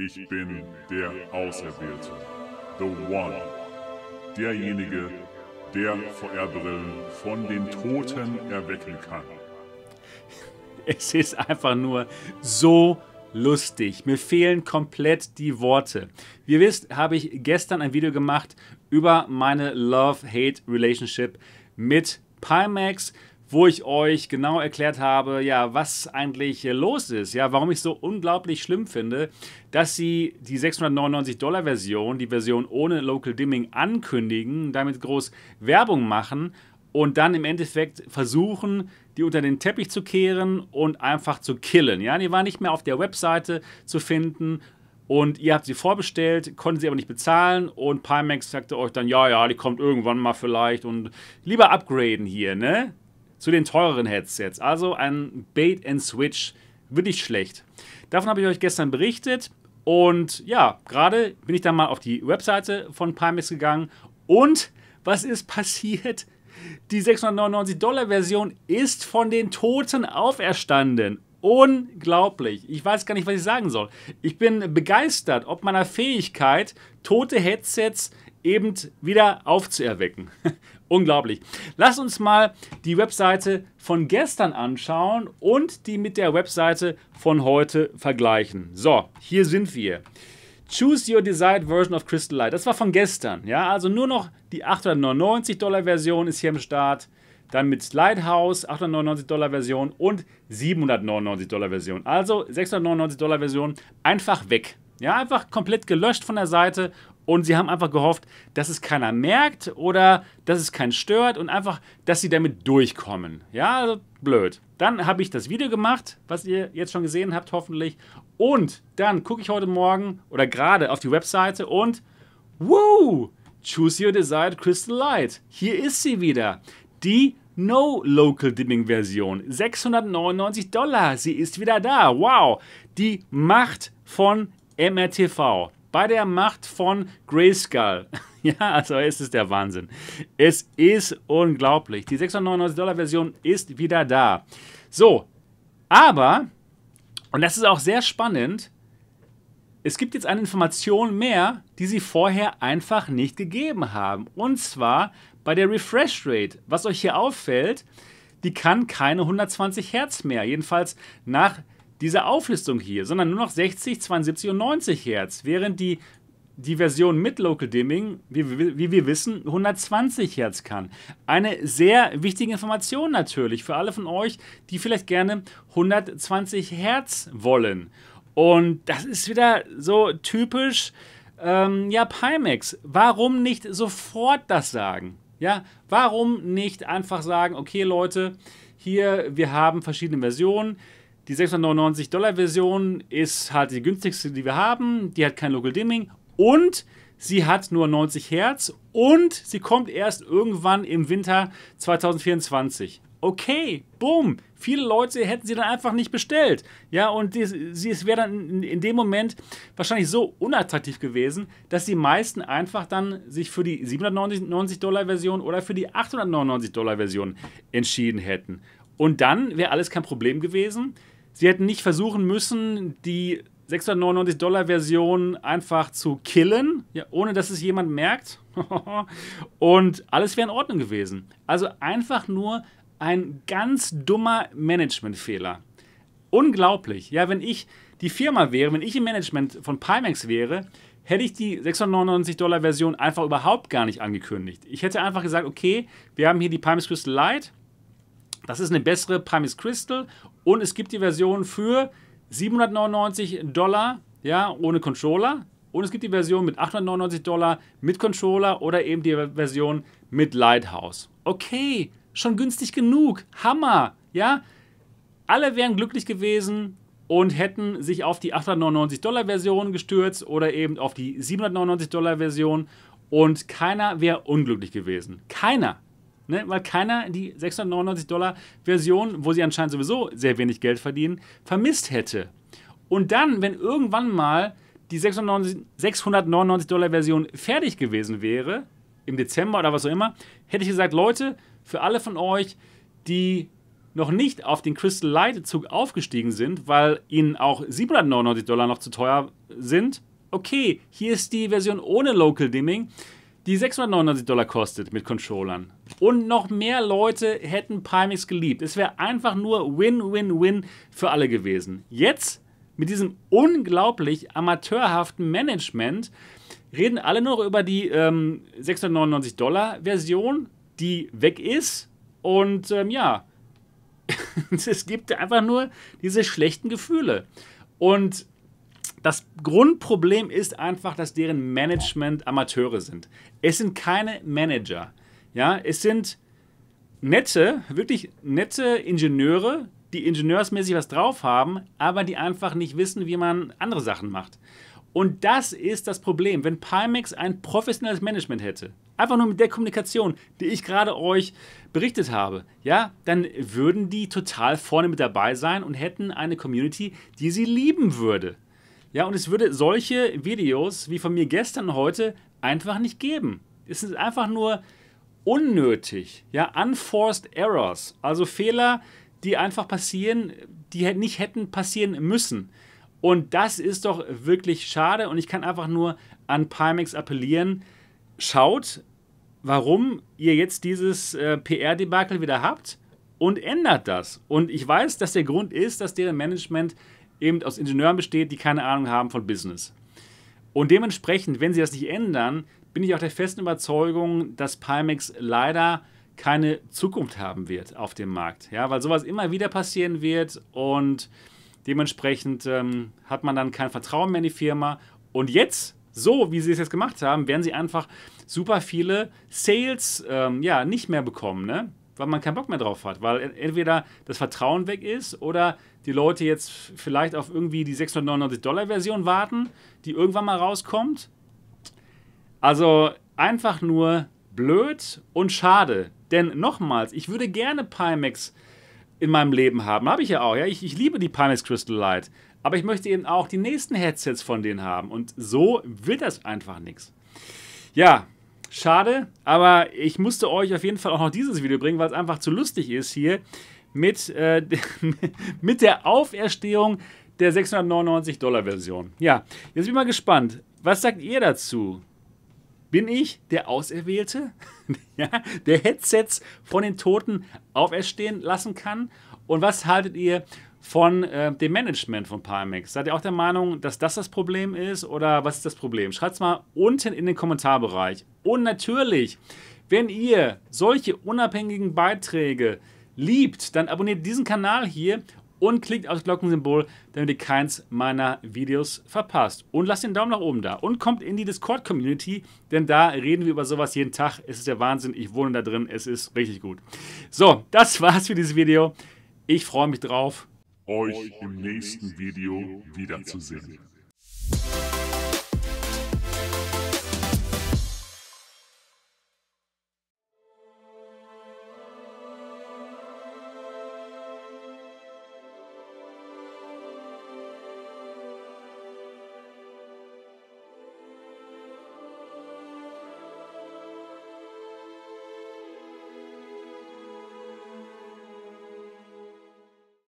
Ich bin der Auserwählte, the One, derjenige, der VR-Brillen von den Toten erwecken kann. Es ist einfach nur so lustig. Mir fehlen komplett die Worte. Wie ihr wisst, habe ich gestern ein Video gemacht über meine Love-Hate-Relationship mit Pimax wo ich euch genau erklärt habe, ja, was eigentlich los ist, ja, warum ich so unglaublich schlimm finde, dass sie die 699 Dollar Version, die Version ohne Local Dimming ankündigen, damit groß Werbung machen und dann im Endeffekt versuchen, die unter den Teppich zu kehren und einfach zu killen. Ja, die war nicht mehr auf der Webseite zu finden, und ihr habt sie vorbestellt, konntet sie aber nicht bezahlen und Pimax sagte euch dann, ja, ja, die kommt irgendwann mal vielleicht und lieber upgraden hier, ne? zu den teureren Headsets. Also ein Bait and Switch, wirklich schlecht. Davon habe ich euch gestern berichtet und ja, gerade bin ich dann mal auf die Webseite von Pimax gegangen und was ist passiert? Die 699 Dollar Version ist von den Toten auferstanden. Unglaublich. Ich weiß gar nicht, was ich sagen soll. Ich bin begeistert, ob meiner Fähigkeit, tote Headsets eben wieder aufzuerwecken. Unglaublich. Lass uns mal die Webseite von gestern anschauen und die mit der Webseite von heute vergleichen. So, hier sind wir. Choose your desired version of Crystal Light. Das war von gestern. Ja, also nur noch die 899 Dollar Version ist hier im Start. Dann mit Lighthouse 899 Dollar Version und 799 Dollar Version. Also 699 Dollar Version einfach weg. Ja, einfach komplett gelöscht von der Seite und sie haben einfach gehofft, dass es keiner merkt oder dass es keinen stört und einfach, dass sie damit durchkommen. Ja, also blöd. Dann habe ich das Video gemacht, was ihr jetzt schon gesehen habt, hoffentlich. Und dann gucke ich heute Morgen oder gerade auf die Webseite und wow, Choose Your Desired Crystal Light. Hier ist sie wieder. Die No Local Dimming Version. 699 Dollar. Sie ist wieder da. Wow. Die Macht von MRTV bei der Macht von Grayskull. ja, also es ist der Wahnsinn. Es ist unglaublich. Die 699 Dollar Version ist wieder da. So, aber, und das ist auch sehr spannend, es gibt jetzt eine Information mehr, die sie vorher einfach nicht gegeben haben. Und zwar bei der Refresh Rate. Was euch hier auffällt, die kann keine 120 Hertz mehr. Jedenfalls nach diese Auflistung hier, sondern nur noch 60, 72 und 90 Hertz, während die die Version mit Local Dimming, wie, wie, wir wissen, 120 Hertz kann. Eine sehr wichtige Information natürlich für alle von euch, die vielleicht gerne 120 Hertz wollen. Und das ist wieder so typisch, ähm, ja, Pimax. Warum nicht sofort das sagen? Ja, warum nicht einfach sagen, okay Leute, hier, wir haben verschiedene Versionen die 699 Dollar Version ist halt die günstigste, die wir haben. Die hat kein Local Dimming und sie hat nur 90 Hertz und sie kommt erst irgendwann im Winter 2024. Okay, bumm. Viele Leute hätten sie dann einfach nicht bestellt. Ja, und sie, wäre dann in, dem Moment wahrscheinlich so unattraktiv gewesen, dass die meisten einfach dann sich für die 790-Dollar-Version oder für die 899-Dollar-Version entschieden hätten. Und dann wäre alles kein Problem gewesen. Sie hätten nicht versuchen müssen, die 699 Dollar Version einfach zu killen, ja, ohne dass es jemand merkt. und alles wäre in Ordnung gewesen. Also einfach nur ein ganz dummer Managementfehler. Unglaublich. Ja, wenn ich die Firma wäre, wenn ich im Management von Pimax wäre, hätte ich die 699 Dollar Version einfach überhaupt gar nicht angekündigt. Ich hätte einfach gesagt, okay, wir haben hier die Pimax Crystal Light das ist eine bessere Primus Crystal und es gibt die Version für 799 Dollar, ja, ohne Controller. Und es gibt die Version mit 899 Dollar mit Controller oder eben die Version mit Lighthouse. Okay, schon günstig genug. Hammer, ja. Alle wären glücklich gewesen und hätten sich auf die 899 Dollar Version gestürzt oder eben auf die 799 Dollar Version und keiner wäre unglücklich gewesen. Keiner. Ne? Weil keiner die 699 Dollar Version, wo sie anscheinend sowieso sehr wenig Geld verdienen, vermisst hätte. Und dann, wenn irgendwann mal die 699, 699 Dollar Version fertig gewesen wäre, im Dezember oder was auch immer, hätte ich gesagt, Leute, für alle von euch, die noch nicht auf den Crystal Light Zug aufgestiegen sind, weil ihnen auch 799 Dollar noch zu teuer sind, okay, hier ist die Version ohne Local Dimming die 699 Dollar kostet mit Controllern. Und noch mehr Leute hätten Pimax geliebt. Es wäre einfach nur Win-Win-Win für alle gewesen. Jetzt, mit diesem unglaublich amateurhaften Management, reden alle nur über die ähm, 699 Dollar Version, die weg ist. Und ähm, ja, es gibt einfach nur diese schlechten Gefühle. Und das Grundproblem ist einfach, dass deren Management Amateure sind. Es sind keine Manager. Ja, es sind nette, wirklich nette Ingenieure, die ingenieursmäßig was drauf haben, aber die einfach nicht wissen, wie man andere Sachen macht. Und das ist das Problem. Wenn Pimax ein professionelles Management hätte, einfach nur mit der Kommunikation, die ich gerade euch berichtet habe, ja, dann würden die total vorne mit dabei sein und hätten eine Community, die sie lieben würde. Ja, und es würde solche Videos wie von mir gestern und heute einfach nicht geben. Es sind einfach nur unnötig, ja, unforced errors, also Fehler, die einfach passieren, die nicht hätten passieren müssen. Und das ist doch wirklich schade und ich kann einfach nur an Pimax appellieren, schaut, warum ihr jetzt dieses äh, PR-Debakel wieder habt und ändert das. Und ich weiß, dass der Grund ist, dass deren Management eben aus Ingenieuren besteht, die keine Ahnung haben von Business. Und dementsprechend, wenn sie das nicht ändern, bin ich auch der festen Überzeugung, dass Pimax leider keine Zukunft haben wird auf dem Markt. Ja, weil sowas immer wieder passieren wird und dementsprechend ähm, hat man dann kein Vertrauen mehr in die Firma. Und jetzt, so wie sie es jetzt gemacht haben, werden sie einfach super viele Sales ähm, ja, nicht mehr bekommen, ne? weil man keinen Bock mehr drauf hat, weil entweder das Vertrauen weg ist oder die Leute jetzt vielleicht auf irgendwie die 699-Dollar-Version warten, die irgendwann mal rauskommt. Also einfach nur blöd und schade. Denn nochmals, ich würde gerne Pimax in meinem Leben haben. Habe ich ja auch. Ja? Ich, ich liebe die Pimax Crystal Light. Aber ich möchte eben auch die nächsten Headsets von denen haben. Und so wird das einfach nichts. Ja, schade. Aber ich musste euch auf jeden Fall auch noch dieses Video bringen, weil es einfach zu lustig ist hier mit, äh, mit der Auferstehung der 699-Dollar-Version. Ja, jetzt bin ich mal gespannt. Was sagt ihr dazu? Bin ich der Auserwählte, ja, der Headsets von den Toten auferstehen lassen kann? Und was haltet ihr von äh, dem Management von Pimax? Seid ihr auch der Meinung, dass das das Problem ist oder was ist das Problem? Schreibt es mal unten in den Kommentarbereich. Und natürlich, wenn ihr solche unabhängigen Beiträge liebt, dann abonniert diesen Kanal hier und klickt auf das Glockensymbol, damit ihr keins meiner Videos verpasst. Und lasst den Daumen nach oben da und kommt in die Discord-Community, denn da reden wir über sowas jeden Tag. Es ist der Wahnsinn, ich wohne da drin, es ist richtig gut. So, das war's für dieses Video. Ich freue mich drauf, euch im nächsten Video wiederzusehen.